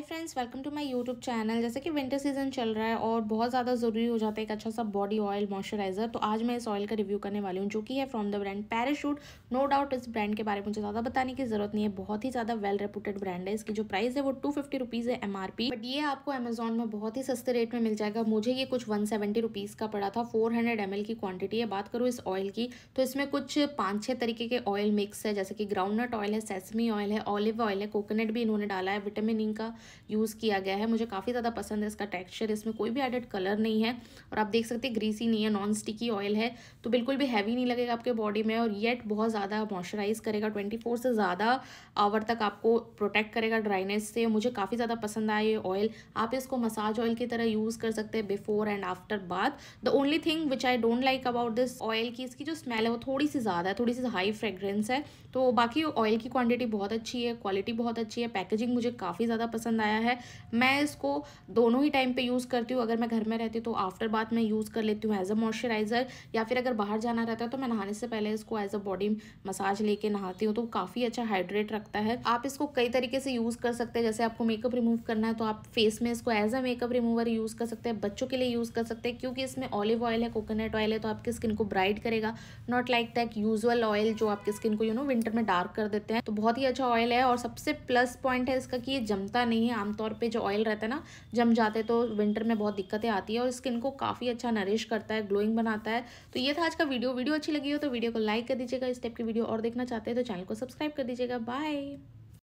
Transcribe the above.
hi friends welcome to my YouTube channel जैसे कि winter season चल रहा है और बहुत ज़्यादा ज़रूरी हो जाता है एक अच्छा सा बॉडी ऑयल मॉइस्चराइजर तो आज मैं इस ऑयल का रिव्यू करने वाली हूँ जो कि है from the brand Parachute no doubt इस ब्रांड के बारे में मुझे ज़्यादा बताने की जरूरत नहीं है बहुत ही ज़्यादा वेल रेपूटेड ब्रांड है इसकी जो प्राइस है वो टू फिफ्टी है एम बट ये आपको अमेजोन में बहुत ही सस्ते रेट में मिल जाएगा मुझे ये कुछ वन सेवेंटी का पड़ा था फोर हंड्रेड की क्वान्टिटी है बात करूँ इस ऑयल की तो इसमें कुछ पाँच छः तरीके के ऑयल मिक्स है जैसे कि ग्राउंड नट ऑयल है सेसमी ऑयल है ऑलिव ऑयल है कोकोनट भी इन्होंने डाला है विटामिन ई e का यूज़ किया गया है मुझे काफ़ी ज़्यादा पसंद है इसका टेक्स्चर इसमें कोई भी एडिड कलर नहीं है और आप देख सकते हैं ग्रीसी नहीं है नॉन स्टिकी ऑयल है तो बिल्कुल भी हैवी नहीं लगेगा आपके बॉडी में और येट बहुत ज़्यादा मॉइस्चराइज करेगा ट्वेंटी फोर से ज़्यादा आवर तक आपको प्रोटेक्ट करेगा ड्राइनेस से मुझे काफ़ी ज़्यादा पसंद आया ये ऑयल आप इसको मसाज ऑयल की तरह यूज़ कर सकते हैं बिफोर एंड आफ्टर बाद the only thing which I don't like about this oil की इसकी जो स्मेल है वो थोड़ी सी ज़्यादा है थोड़ी सी हाई फ्रेग्रेंस है तो बाकी ऑयल की क्वांटिटी बहुत अच्छी है क्वालिटी बहुत अच्छी है पैकेजिंग मुझे काफ़ी ज़्यादा पसंद पसंद आया है मैं इसको दोनों ही टाइम पे यूज़ करती हूँ अगर मैं घर में रहती हूँ तो आफ्टर बाथ मैं यूज़ कर लेती हूँ एज अ मॉइस्चराइज़र या फिर अगर बाहर जाना रहता है तो मैं नहाने से पहले इसको एज अ बॉडी मसाज लेके नहाती हूँ तो काफ़ी अच्छा हाइड्रेट रखता है आप इसको कई तरीके से यूज़ कर सकते हैं जैसे आपको मेकअप रिमूव करना है तो आप फेस में इसको as a makeup remover use कर सकते हैं बच्चों के लिए यूज़ कर सकते हैं क्योंकि इसमें ऑलिव ऑयल है कोकोनट ऑयल है तो आपकी स्किन को ब्राइट करेगा not like that usual oil जो आपकी स्किन को यू नो विंटर में डार्क कर देते हैं तो बहुत ही अच्छा ऑयल है और सबसे प्लस पॉइंट है इसका कि ये जमता नहीं नहीं है आमतौर पे जो ऑयल रहता है ना जम जाते तो विंटर में बहुत दिक्कतें आती है और स्किन को काफ़ी अच्छा नरिश करता है ग्लोइंग बनाता है तो ये था आज का वीडियो वीडियो अच्छी लगी हो तो वीडियो को लाइक कर दीजिएगा इस टाइप की वीडियो और देखना चाहते हैं तो चैनल को सब्सक्राइब कर दीजिएगा बाय